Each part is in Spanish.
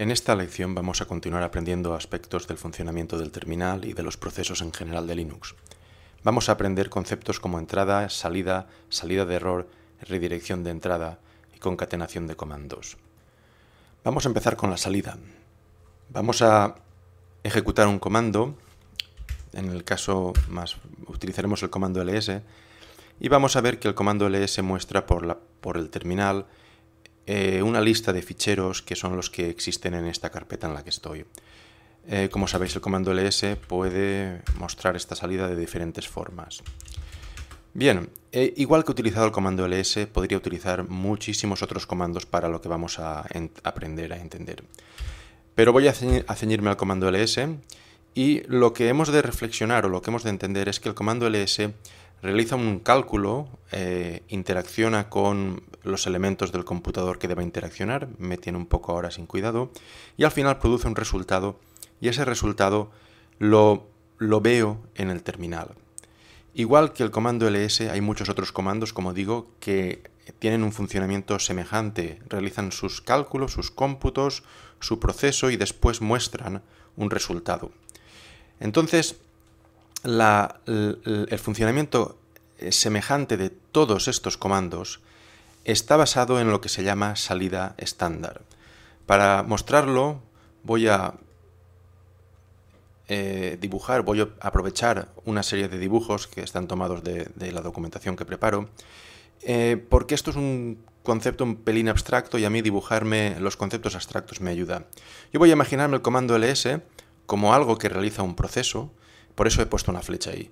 En esta lección vamos a continuar aprendiendo aspectos del funcionamiento del terminal y de los procesos en general de Linux. Vamos a aprender conceptos como entrada, salida, salida de error, redirección de entrada y concatenación de comandos. Vamos a empezar con la salida. Vamos a ejecutar un comando, en el caso más utilizaremos el comando ls, y vamos a ver que el comando ls muestra por, la, por el terminal eh, una lista de ficheros que son los que existen en esta carpeta en la que estoy. Eh, como sabéis, el comando ls puede mostrar esta salida de diferentes formas. Bien, eh, igual que he utilizado el comando ls, podría utilizar muchísimos otros comandos para lo que vamos a aprender, a entender. Pero voy a, ceñirme al comando ls y lo que hemos de reflexionar o lo que hemos de entender es que el comando ls realiza un cálculo, interacciona con los elementos del computador que deba interaccionar, me tiene un poco ahora sin cuidado, y al final produce un resultado y ese resultado lo, lo veo en el terminal. Igual que el comando ls, hay muchos otros comandos, como digo, que tienen un funcionamiento semejante, realizan sus cálculos, sus cómputos, su proceso y después muestran un resultado. Entonces, el funcionamiento eh, semejante de todos estos comandos está basado en lo que se llama salida estándar. Para mostrarlo voy a eh, dibujar, voy a aprovechar una serie de dibujos que están tomados de, la documentación que preparo, eh, porque esto es un concepto un pelín abstracto y a mí dibujarme los conceptos abstractos me ayuda. Yo voy a imaginarme el comando ls como algo que realiza un proceso, por eso he puesto una flecha ahí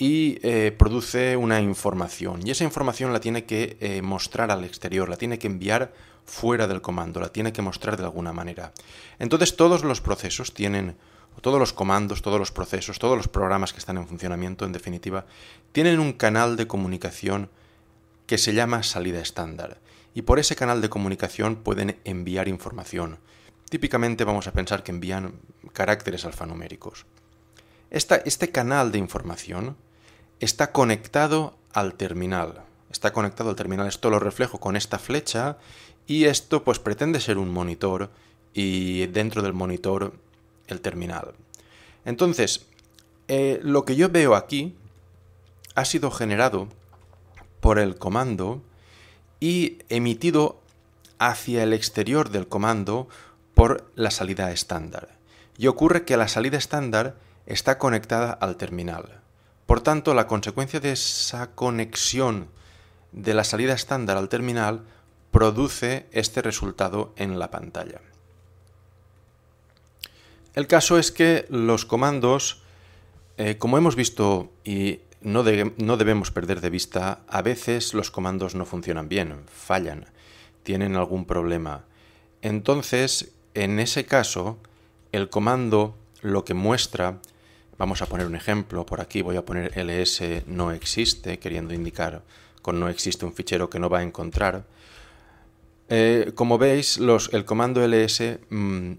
y eh, produce una información. Y esa información la tiene que eh, mostrar al exterior, la tiene que enviar fuera del comando, la tiene que mostrar de alguna manera. Entonces todos los procesos tienen, todos los comandos, todos los procesos, todos los programas que están en funcionamiento, en definitiva, tienen un canal de comunicación que se llama salida estándar. Y por ese canal de comunicación pueden enviar información. Típicamente vamos a pensar que envían caracteres alfanuméricos. este canal de información está conectado al terminal. Está conectado al terminal, esto lo reflejo con esta flecha y esto pues pretende ser un monitor y dentro del monitor el terminal. Entonces, eh, lo que yo veo aquí ha sido generado por el comando y emitido hacia el exterior del comando por la salida estándar. Y ocurre que la salida estándar está conectada al terminal. Por tanto, la consecuencia de esa conexión de la salida estándar al terminal produce este resultado en la pantalla. El caso es que los comandos, eh, como hemos visto y no, no, debemos perder de vista, a veces los comandos no funcionan bien, fallan, tienen algún problema. Entonces, en ese caso, el comando lo que muestra Vamos a poner un ejemplo, por aquí voy a poner ls no existe, queriendo indicar con no existe un fichero que no va a encontrar. Eh, como veis, el comando ls mm,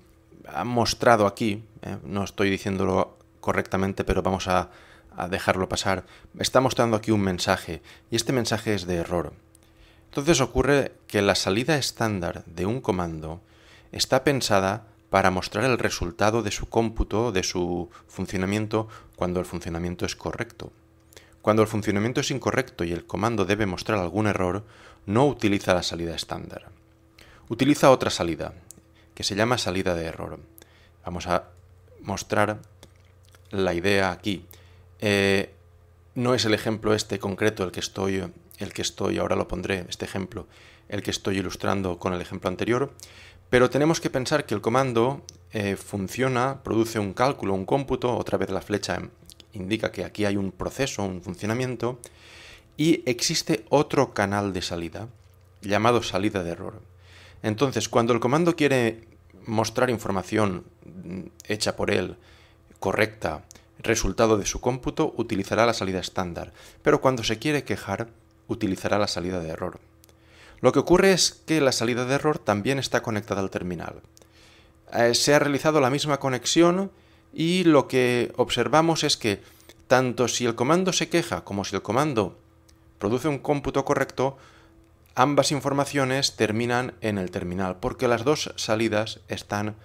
ha mostrado aquí, eh, no estoy diciéndolo correctamente, pero vamos a, a dejarlo pasar, está mostrando aquí un mensaje, y este mensaje es de error. Entonces ocurre que la salida estándar de un comando está pensada para mostrar el resultado de su cómputo, de su funcionamiento, cuando el funcionamiento es correcto. Cuando el funcionamiento es incorrecto y el comando debe mostrar algún error, no utiliza la salida estándar. Utiliza otra salida, que se llama salida de error. Vamos a mostrar la idea aquí. Eh, no es el ejemplo este concreto el que estoy, el que estoy, ahora lo pondré, este ejemplo, el que estoy ilustrando con el ejemplo anterior, pero tenemos que pensar que el comando eh, funciona, produce un cálculo, un cómputo, otra vez la flecha em, indica que aquí hay un proceso, un funcionamiento, y existe otro canal de salida, llamado salida de error. Entonces, cuando el comando quiere mostrar información mm, hecha por él, correcta, resultado de su cómputo, utilizará la salida estándar, pero cuando se quiere quejar, utilizará la salida de error. Lo que ocurre es que la salida de error también está conectada al terminal. Eh, se ha realizado la misma conexión y lo que observamos es que tanto si el comando se queja como si el comando produce un cómputo correcto, ambas informaciones terminan en el terminal, porque las dos salidas están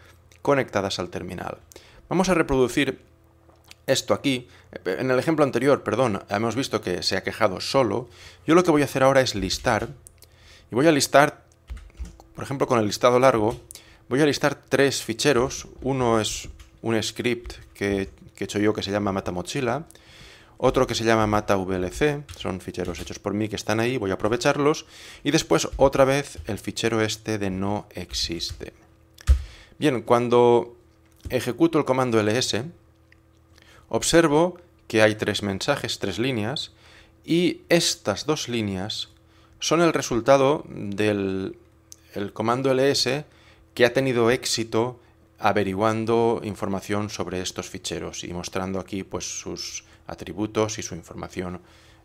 conectadas al terminal. Vamos a reproducir esto aquí. En el ejemplo anterior, perdón, hemos visto que se ha quejado solo. Yo lo que voy a hacer ahora es listar y voy a listar, por ejemplo, con el listado largo, voy a listar tres ficheros. Uno es un script que, he hecho yo que se llama mata mochila, otro que se llama mata vlc. son ficheros hechos por mí que están ahí, voy a aprovecharlos, y después otra vez el fichero este de no existe. Bien, cuando ejecuto el comando ls, observo que hay tres mensajes, tres líneas, y estas dos líneas son el resultado del comando ls que ha tenido éxito averiguando información sobre estos ficheros y mostrando aquí pues, sus atributos y su información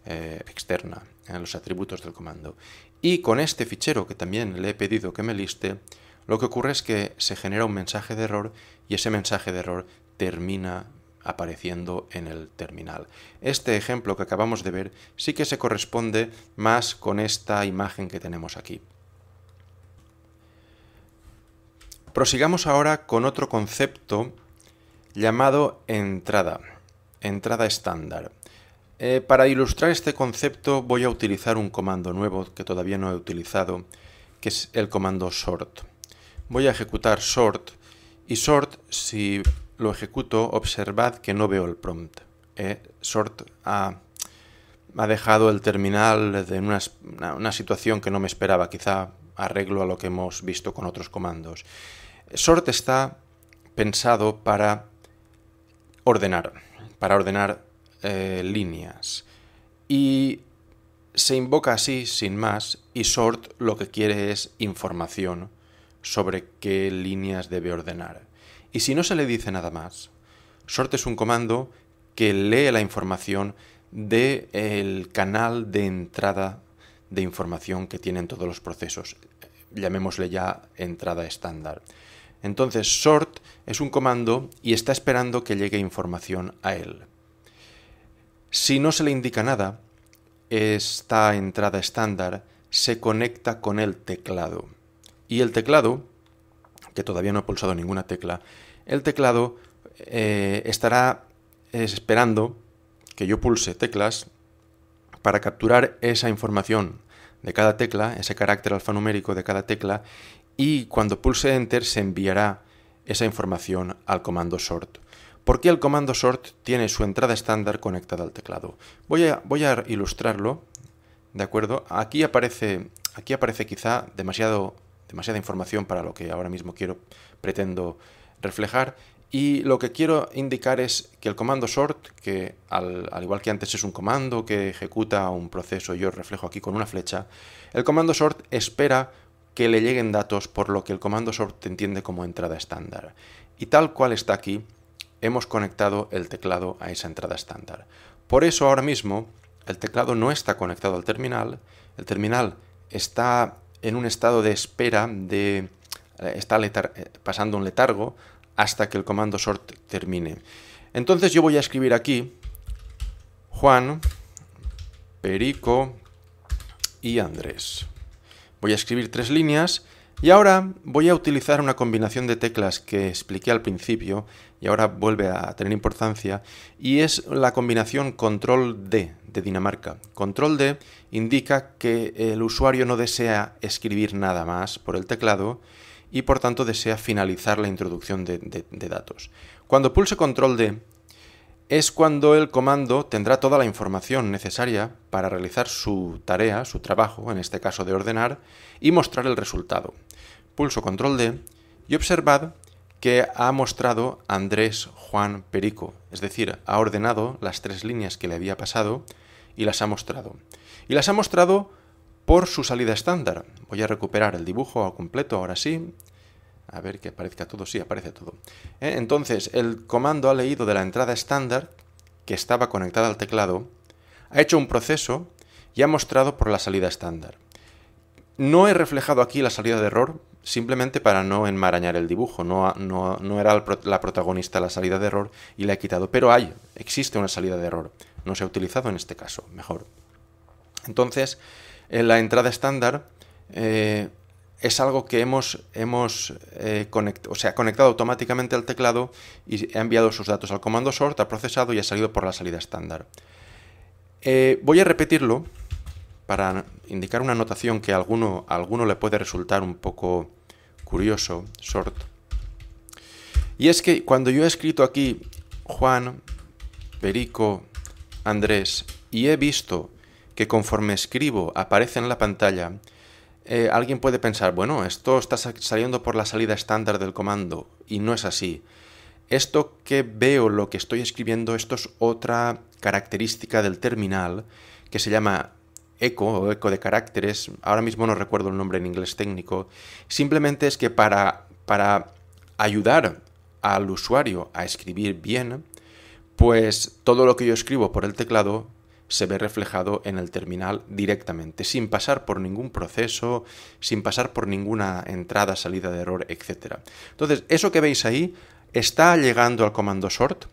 eh, externa, en eh, los atributos del comando. Y con este fichero que también le he pedido que me liste, lo que ocurre es que se genera un mensaje de error y ese mensaje de error termina apareciendo en el terminal. Este ejemplo que acabamos de ver sí que se corresponde más con esta imagen que tenemos aquí. Prosigamos ahora con otro concepto llamado entrada, entrada estándar. Eh, para ilustrar este concepto voy a utilizar un comando nuevo que todavía no he utilizado, que es el comando sort. Voy a ejecutar sort y sort, si lo ejecuto, observad que no veo el prompt. ¿eh? sort ha, dejado el terminal en una, situación que no me esperaba, quizá arreglo a lo que hemos visto con otros comandos. Sort está pensado para ordenar, para ordenar eh, líneas. Y se invoca así, sin más, y sort lo que quiere es información sobre qué líneas debe ordenar. Y si no se le dice nada más, sort es un comando que lee la información del canal de entrada de información que tienen todos los procesos. Llamémosle ya entrada estándar. Entonces, sort es un comando y está esperando que llegue información a él. Si no se le indica nada, esta entrada estándar se conecta con el teclado. Y el teclado que todavía no he pulsado ninguna tecla, el teclado eh, estará eh, esperando que yo pulse teclas para capturar esa información de cada tecla, ese carácter alfanumérico de cada tecla, y cuando pulse Enter se enviará esa información al comando sort. ¿Por qué el comando sort tiene su entrada estándar conectada al teclado? Voy a, voy a ilustrarlo, ¿de acuerdo? Aquí aparece, aquí aparece quizá demasiado demasiada información para lo que ahora mismo quiero, pretendo reflejar. Y lo que quiero indicar es que el comando sort, que al, al, igual que antes es un comando que ejecuta un proceso, yo reflejo aquí con una flecha, el comando sort espera que le lleguen datos por lo que el comando sort entiende como entrada estándar. Y tal cual está aquí, hemos conectado el teclado a esa entrada estándar. Por eso ahora mismo el teclado no está conectado al terminal, el terminal está en un estado de espera, de eh, estar eh, pasando un letargo hasta que el comando sort termine. Entonces yo voy a escribir aquí Juan, Perico y Andrés. Voy a escribir tres líneas y ahora voy a utilizar una combinación de teclas que expliqué al principio y ahora vuelve a tener importancia, y es la combinación control D de Dinamarca. Control D indica que el usuario no desea escribir nada más por el teclado y por tanto desea finalizar la introducción de, datos. Cuando pulse control D es cuando el comando tendrá toda la información necesaria para realizar su tarea, su trabajo, en este caso de ordenar, y mostrar el resultado. Pulso control D y observad que ha mostrado Andrés Juan Perico. Es decir, ha ordenado las tres líneas que le había pasado y las ha mostrado. Y las ha mostrado por su salida estándar. Voy a recuperar el dibujo a completo, ahora sí. A ver que aparezca todo, sí, aparece todo. ¿Eh? Entonces, el comando ha leído de la entrada estándar, que estaba conectada al teclado, ha hecho un proceso y ha mostrado por la salida estándar. No he reflejado aquí la salida de error simplemente para no enmarañar el dibujo. No, era la protagonista la salida de error y la he quitado. Pero hay, existe una salida de error. No se ha utilizado en este caso, mejor. Entonces, en la entrada estándar eh, es algo que hemos, hemos eh, o sea, conectado automáticamente al teclado y ha enviado sus datos al comando sort, ha procesado y ha salido por la salida estándar. Eh, voy a repetirlo para indicar una notación que a alguno, alguno le puede resultar un poco curioso, short. Y es que cuando yo he escrito aquí Juan, Perico, Andrés, y he visto que conforme escribo aparece en la pantalla, eh, alguien puede pensar, bueno, esto está saliendo por la salida estándar del comando, y no es así. Esto que veo, lo que estoy escribiendo, esto es otra característica del terminal que se llama eco o eco de caracteres, ahora mismo no recuerdo el nombre en inglés técnico, simplemente es que para, para ayudar al usuario a escribir bien, pues todo lo que yo escribo por el teclado se ve reflejado en el terminal directamente, sin pasar por ningún proceso, sin pasar por ninguna entrada, salida de error, etc. Entonces, eso que veis ahí está llegando al comando sort,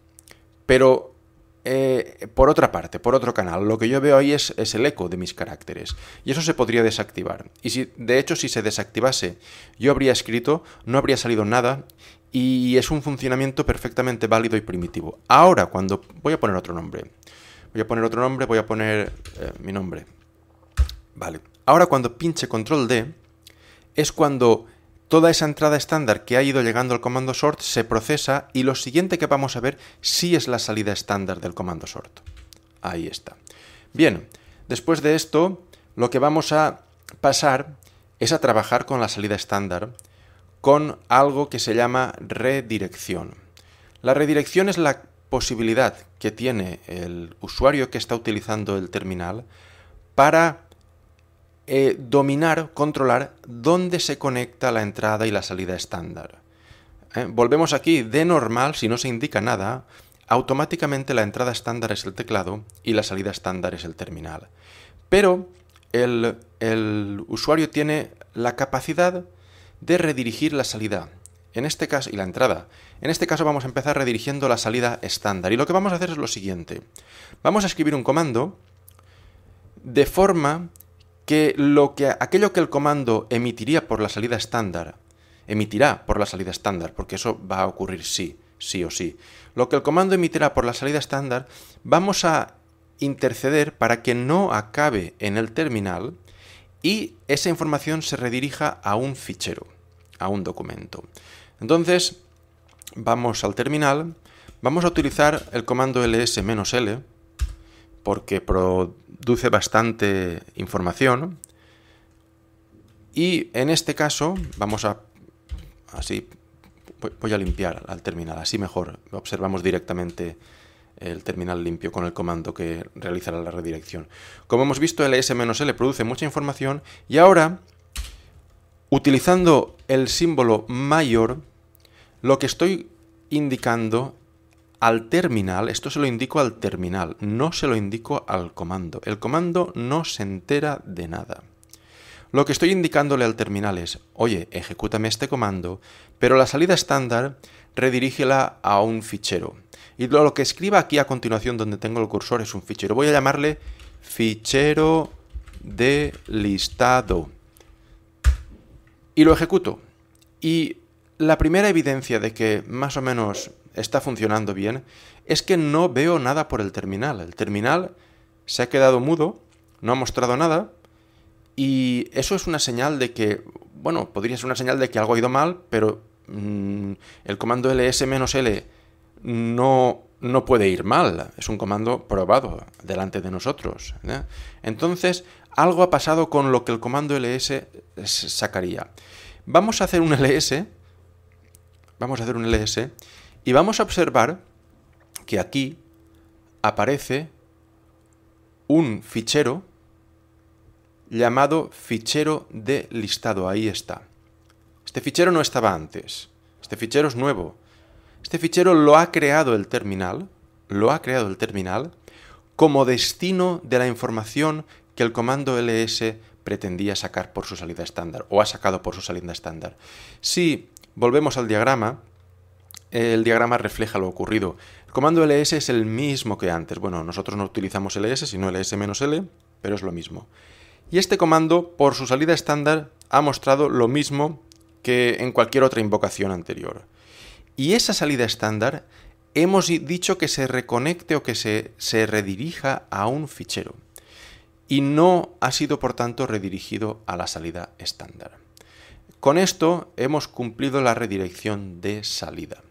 pero eh, por otra parte, por otro canal, lo que yo veo ahí es, el eco de mis caracteres. Y eso se podría desactivar. Y si, de hecho, si se desactivase, yo habría escrito, no habría salido nada. Y es un funcionamiento perfectamente válido y primitivo. Ahora, cuando. Voy a poner otro nombre. Voy a poner otro nombre, voy a poner eh, mi nombre. Vale. Ahora, cuando pinche control D, es cuando Toda esa entrada estándar que ha ido llegando al comando sort se procesa y lo siguiente que vamos a ver sí es la salida estándar del comando sort. Ahí está. Bien, después de esto, lo que vamos a pasar es a trabajar con la salida estándar con algo que se llama redirección. La redirección es la posibilidad que tiene el usuario que está utilizando el terminal para eh, dominar, controlar dónde se conecta la entrada y la salida estándar. Eh, volvemos aquí, de normal, si no se indica nada, automáticamente la entrada estándar es el teclado y la salida estándar es el terminal. Pero el, el usuario tiene la capacidad de redirigir la salida. En este caso, y la entrada. En este caso vamos a empezar redirigiendo la salida estándar. Y lo que vamos a hacer es lo siguiente. Vamos a escribir un comando de forma que, lo que aquello que el comando emitiría por la salida estándar, emitirá por la salida estándar, porque eso va a ocurrir sí, sí o sí. Lo que el comando emitirá por la salida estándar, vamos a interceder para que no acabe en el terminal y esa información se redirija a un fichero, a un documento. Entonces, vamos al terminal, vamos a utilizar el comando ls-l, porque produce bastante información. Y en este caso, vamos a... Así, voy a limpiar al terminal, así mejor. Observamos directamente el terminal limpio con el comando que realizará la redirección. Como hemos visto, el ls-l produce mucha información y ahora, utilizando el símbolo mayor, lo que estoy indicando al terminal, esto se lo indico al terminal, no se lo indico al comando. El comando no se entera de nada. Lo que estoy indicándole al terminal es, oye, ejecútame este comando, pero la salida estándar redirígela a un fichero. Y lo que escriba aquí a continuación donde tengo el cursor es un fichero. Voy a llamarle fichero de listado. Y lo ejecuto. Y la primera evidencia de que más o menos está funcionando bien, es que no veo nada por el terminal. El terminal se ha quedado mudo, no ha mostrado nada, y eso es una señal de que, bueno, podría ser una señal de que algo ha ido mal, pero mm, el comando ls-l no, no puede ir mal, es un comando probado delante de nosotros. ¿eh? Entonces, algo ha pasado con lo que el comando ls sacaría. Vamos a hacer un ls, vamos a hacer un ls y vamos a observar que aquí aparece un fichero llamado fichero de listado. Ahí está. Este fichero no estaba antes. Este fichero es nuevo. Este fichero lo ha creado el terminal, lo ha creado el terminal como destino de la información que el comando ls pretendía sacar por su salida estándar o ha sacado por su salida estándar. Si volvemos al diagrama, el diagrama refleja lo ocurrido. El comando ls es el mismo que antes. Bueno, nosotros no utilizamos ls, sino ls-l, pero es lo mismo. Y este comando, por su salida estándar, ha mostrado lo mismo que en cualquier otra invocación anterior. Y esa salida estándar hemos dicho que se reconecte o que se, se redirija a un fichero. Y no ha sido, por tanto, redirigido a la salida estándar. Con esto hemos cumplido la redirección de salida.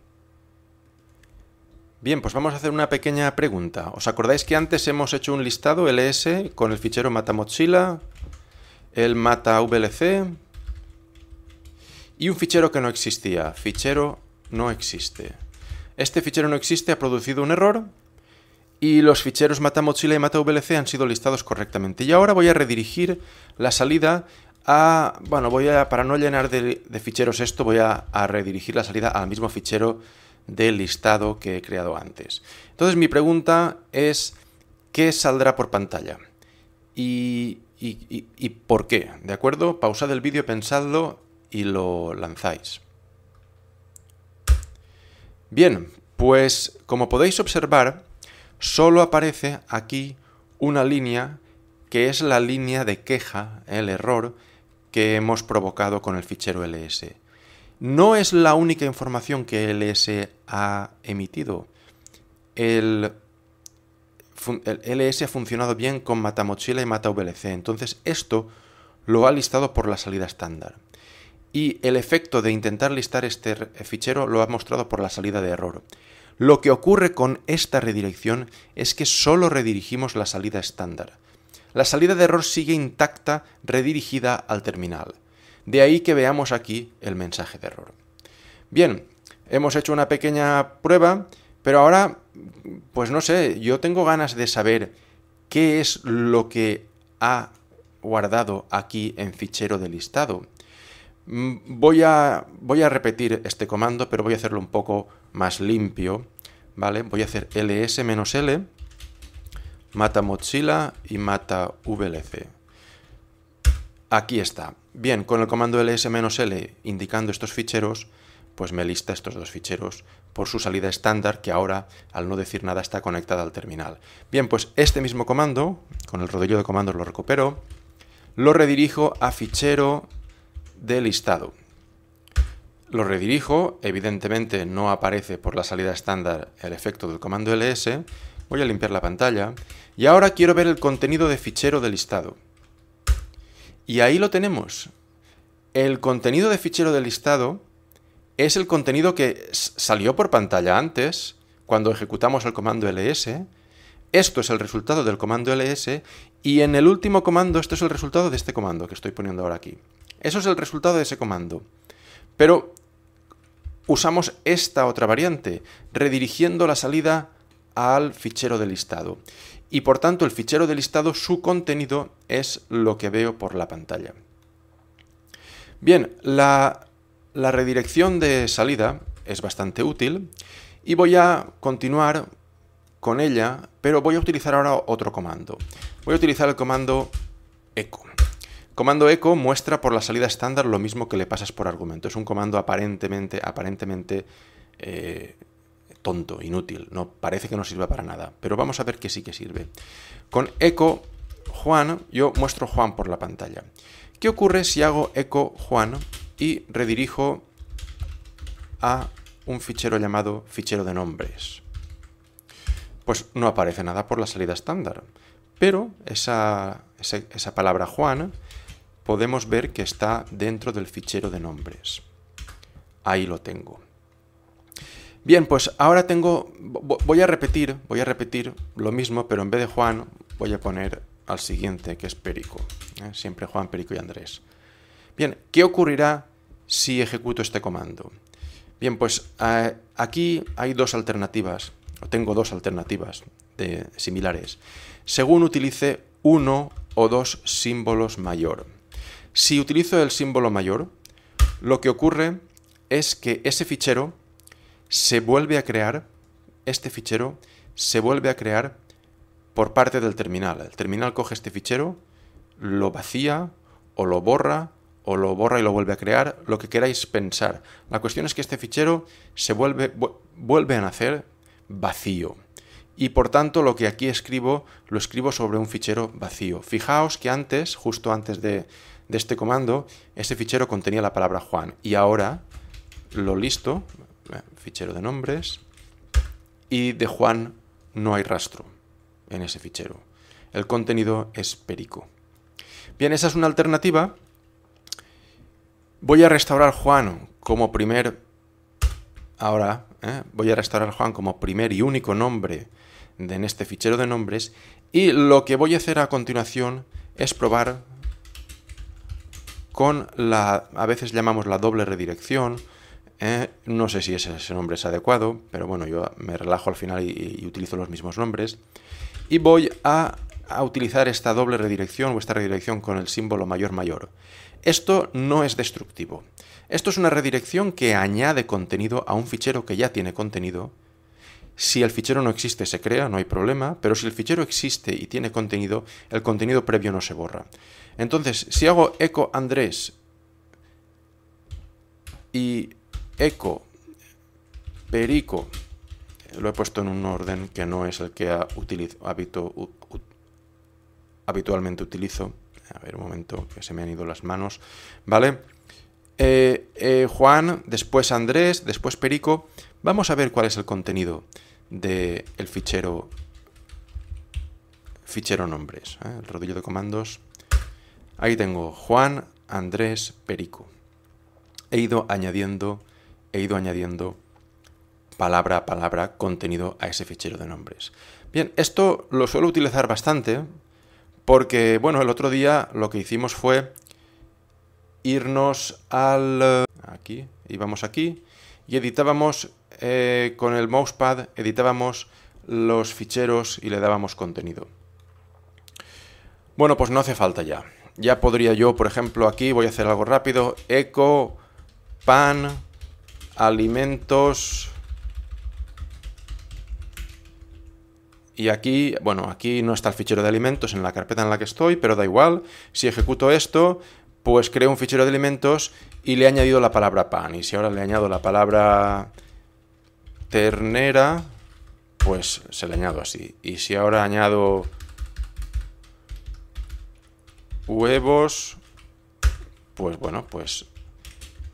Bien, pues vamos a hacer una pequeña pregunta. ¿Os acordáis que antes hemos hecho un listado ls con el fichero matamochila, el mata vlc y un fichero que no existía? Fichero no existe. Este fichero no existe, ha producido un error y los ficheros matamochila y mata han sido listados correctamente. Y ahora voy a redirigir la salida a... Bueno, voy a, para no llenar de, ficheros esto, voy a redirigir la salida al mismo fichero del listado que he creado antes. Entonces mi pregunta es, ¿qué saldrá por pantalla? Y, por qué, ¿de acuerdo? Pausad el vídeo, pensadlo y lo lanzáis. Bien, pues como podéis observar, solo aparece aquí una línea que es la línea de queja, el error que hemos provocado con el fichero ls. E no es la única información que LS ha emitido. El, LS ha funcionado bien con Matamochila y MataVLC, entonces esto lo ha listado por la salida estándar. Y el efecto de intentar listar este fichero lo ha mostrado por la salida de error. Lo que ocurre con esta redirección es que solo redirigimos la salida estándar. La salida de error sigue intacta, redirigida al terminal. De ahí que veamos aquí el mensaje de error. Bien, hemos hecho una pequeña prueba, pero ahora, pues no sé, yo tengo ganas de saber qué es lo que ha guardado aquí en fichero de listado. Mm, voy a, voy a repetir este comando, pero voy a hacerlo un poco más limpio, ¿vale? Voy a hacer ls-l, mata mochila y mata VLC. Aquí está. Bien, con el comando ls-l indicando estos ficheros, pues me lista estos dos ficheros por su salida estándar que ahora, al no decir nada, está conectada al terminal. Bien, pues este mismo comando, con el rodillo de comandos lo recupero, lo redirijo a fichero de listado. Lo redirijo, evidentemente no aparece por la salida estándar el efecto del comando ls, voy a limpiar la pantalla, y ahora quiero ver el contenido de fichero de listado. Y ahí lo tenemos. El contenido de fichero de listado es el contenido que salió por pantalla antes, cuando ejecutamos el comando ls. Esto es el resultado del comando ls y en el último comando esto es el resultado de este comando que estoy poniendo ahora aquí. Eso es el resultado de ese comando. Pero usamos esta otra variante, redirigiendo la salida al fichero de listado y por tanto el fichero de listado, su contenido es lo que veo por la pantalla. Bien, la, redirección de salida es bastante útil y voy a continuar con ella, pero voy a utilizar ahora otro comando. Voy a utilizar el comando echo. Comando echo muestra por la salida estándar lo mismo que le pasas por argumento. Es un comando aparentemente, aparentemente eh, tonto, inútil, no parece que no sirva para nada, pero vamos a ver que sí que sirve. Con eco Juan, yo muestro Juan por la pantalla. ¿Qué ocurre si hago eco Juan y redirijo a un fichero llamado fichero de nombres? Pues no aparece nada por la salida estándar, pero esa, esa palabra Juan podemos ver que está dentro del fichero de nombres. Ahí lo tengo. Bien, pues ahora tengo, voy a repetir, voy a repetir lo mismo, pero en vez de Juan voy a poner al siguiente, que es Perico. ¿eh? Siempre Juan, Perico y Andrés. Bien, ¿qué ocurrirá si ejecuto este comando? Bien, pues aquí hay dos alternativas, o tengo dos alternativas de, similares, según utilice uno o dos símbolos mayor. Si utilizo el símbolo mayor, lo que ocurre es que ese fichero se vuelve a crear, este fichero se vuelve a crear por parte del terminal. El terminal coge este fichero, lo vacía o lo borra o lo borra y lo vuelve a crear, lo que queráis pensar. La cuestión es que este fichero se vuelve, vuelve a nacer vacío. Y por tanto lo que aquí escribo lo escribo sobre un fichero vacío. Fijaos que antes, justo antes de, de este comando, este fichero contenía la palabra Juan. Y ahora lo listo, fichero de nombres, y de Juan no hay rastro en ese fichero. El contenido es Perico. Bien, esa es una alternativa. Voy a restaurar Juan como primer... Ahora, ¿eh? voy a restaurar Juan como primer y único nombre de, en este fichero de nombres. Y lo que voy a hacer a continuación es probar con la... A veces llamamos la doble redirección eh, no sé si ese, nombre es adecuado, pero bueno, yo me relajo al final y, utilizo los mismos nombres. Y voy a, a, utilizar esta doble redirección o esta redirección con el símbolo mayor mayor. Esto no es destructivo. Esto es una redirección que añade contenido a un fichero que ya tiene contenido. Si el fichero no existe, se crea, no hay problema, pero si el fichero existe y tiene contenido, el contenido previo no se borra. Entonces, si hago eco Andrés y eco, perico, lo he puesto en un orden que no es el que habitualmente utilizo. A ver, un momento, que se me han ido las manos. ¿Vale? Eh, eh, Juan, después Andrés, después Perico. Vamos a ver cuál es el contenido del fichero fichero nombres, ¿eh? el rodillo de comandos. Ahí tengo Juan, Andrés, Perico. He ido añadiendo he ido añadiendo palabra a palabra contenido a ese fichero de nombres. Bien, esto lo suelo utilizar bastante porque, bueno, el otro día lo que hicimos fue irnos al... Eh, aquí, íbamos aquí y editábamos eh, con el mousepad, editábamos los ficheros y le dábamos contenido. Bueno, pues no hace falta ya. Ya podría yo, por ejemplo, aquí voy a hacer algo rápido, eco, pan, alimentos... Y aquí, bueno, aquí no está el fichero de alimentos en la carpeta en la que estoy, pero da igual. Si ejecuto esto, pues creo un fichero de alimentos y le he añadido la palabra pan. Y si ahora le añado la palabra ternera, pues se le añado así. Y si ahora añado huevos, pues bueno, pues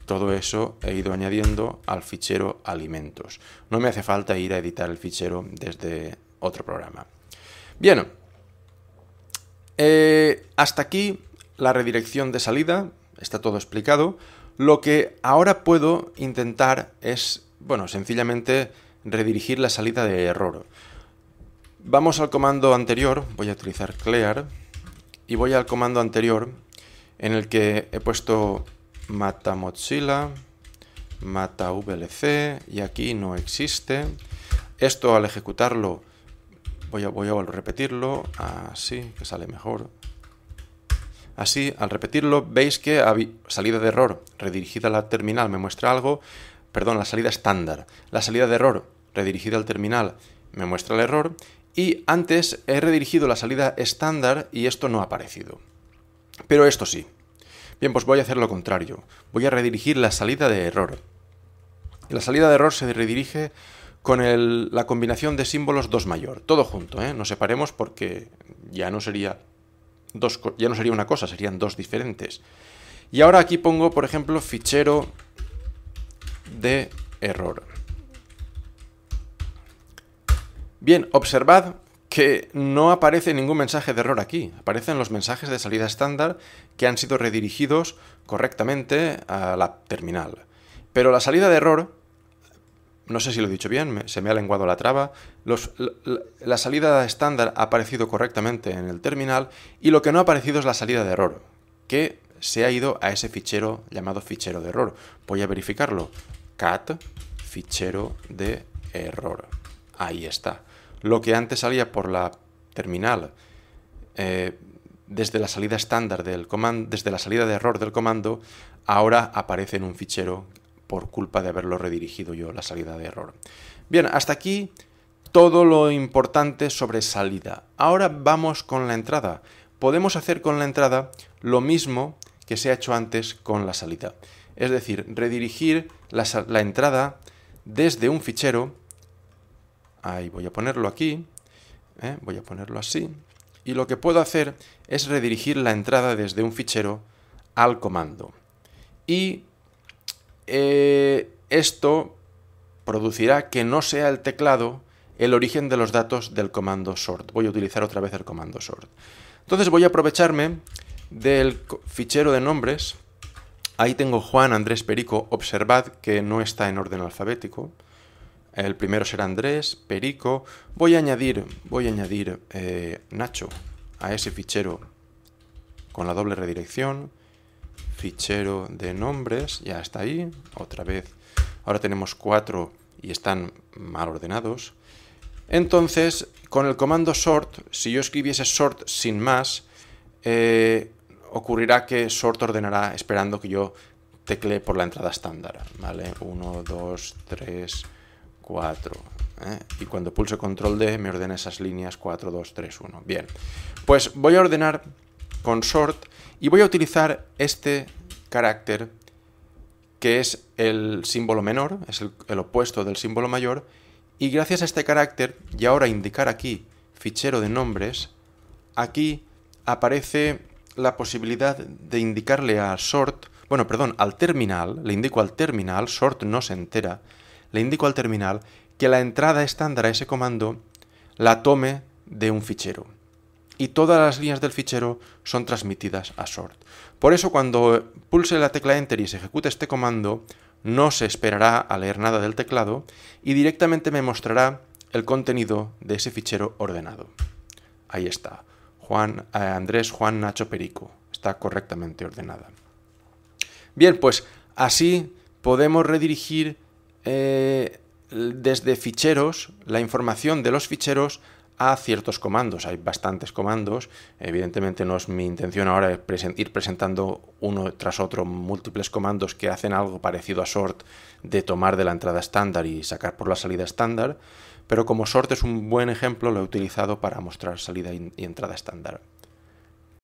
todo eso he ido añadiendo al fichero alimentos. No me hace falta ir a editar el fichero desde otro programa. Bien, eh, hasta aquí la redirección de salida, está todo explicado. Lo que ahora puedo intentar es, bueno, sencillamente redirigir la salida de error. Vamos al comando anterior, voy a utilizar clear, y voy al comando anterior en el que he puesto mata Mozilla, mata VLC y aquí no existe. Esto al ejecutarlo, voy a, voy a repetirlo, así que sale mejor. Así, al repetirlo, veis que salida de error, redirigida a la terminal, me muestra algo. Perdón, la salida estándar. La salida de error, redirigida al terminal, me muestra el error. Y antes he redirigido la salida estándar y esto no ha aparecido. Pero esto sí, Bien, pues voy a hacer lo contrario. Voy a redirigir la salida de error. la salida de error se redirige con la combinación de símbolos 2 mayor, todo junto, ¿eh? No separemos porque ya no sería ya no sería una cosa, serían dos diferentes. Y ahora aquí pongo, por ejemplo, fichero de error. Bien, observad que no aparece ningún mensaje de error aquí. Aparecen los mensajes de salida estándar que han sido redirigidos correctamente a la terminal. Pero la salida de error, no sé si lo he dicho bien, se me ha lenguado la traba, la salida estándar ha aparecido correctamente en el terminal y lo que no ha aparecido es la salida de error, que se ha ido a ese fichero llamado fichero de error. Voy a verificarlo. cat fichero de error. Ahí está lo que antes salía por la terminal eh, desde la salida estándar del comando, desde la salida de error del comando, ahora aparece en un fichero por culpa de haberlo redirigido yo la salida de error. Bien, hasta aquí todo lo importante sobre salida. Ahora vamos con la entrada. Podemos hacer con la entrada lo mismo que se ha hecho antes con la salida. Es decir, redirigir la entrada desde un fichero Ahí voy a ponerlo aquí, ¿eh? voy a ponerlo así. Y lo que puedo hacer es redirigir la entrada desde un fichero al comando. Y eh, esto producirá que no sea el teclado el origen de los datos del comando sort. Voy a utilizar otra vez el comando sort. Entonces voy a aprovecharme del fichero de nombres. Ahí tengo Juan Andrés Perico. Observad que no está en orden alfabético. El primero será Andrés, Perico. Voy a añadir, voy a añadir eh, Nacho a ese fichero con la doble redirección. Fichero de nombres, ya está ahí. Otra vez. Ahora tenemos cuatro y están mal ordenados. Entonces, con el comando sort, si yo escribiese sort sin más, eh, ocurrirá que sort ordenará esperando que yo tecle por la entrada estándar. ¿Vale? 1, 2, 3, 4. ¿eh? Y cuando pulso control D me ordena esas líneas 4, 2, 3, 1. Bien, pues voy a ordenar con sort y voy a utilizar este carácter que es el símbolo menor, es el, el opuesto del símbolo mayor, y gracias a este carácter, y ahora indicar aquí fichero de nombres, aquí aparece la posibilidad de indicarle a sort, bueno, perdón, al terminal, le indico al terminal, sort no se entera, le indico al terminal que la entrada estándar a ese comando la tome de un fichero. Y todas las líneas del fichero son transmitidas a sort. Por eso cuando pulse la tecla Enter y se ejecute este comando, no se esperará a leer nada del teclado y directamente me mostrará el contenido de ese fichero ordenado. Ahí está. Juan, eh, Andrés Juan Nacho Perico. Está correctamente ordenada. Bien, pues así podemos redirigir eh, desde ficheros, la información de los ficheros a ciertos comandos. Hay bastantes comandos. Evidentemente no es mi intención ahora ir presentando uno tras otro múltiples comandos que hacen algo parecido a sort de tomar de la entrada estándar y sacar por la salida estándar. Pero como sort es un buen ejemplo, lo he utilizado para mostrar salida y entrada estándar.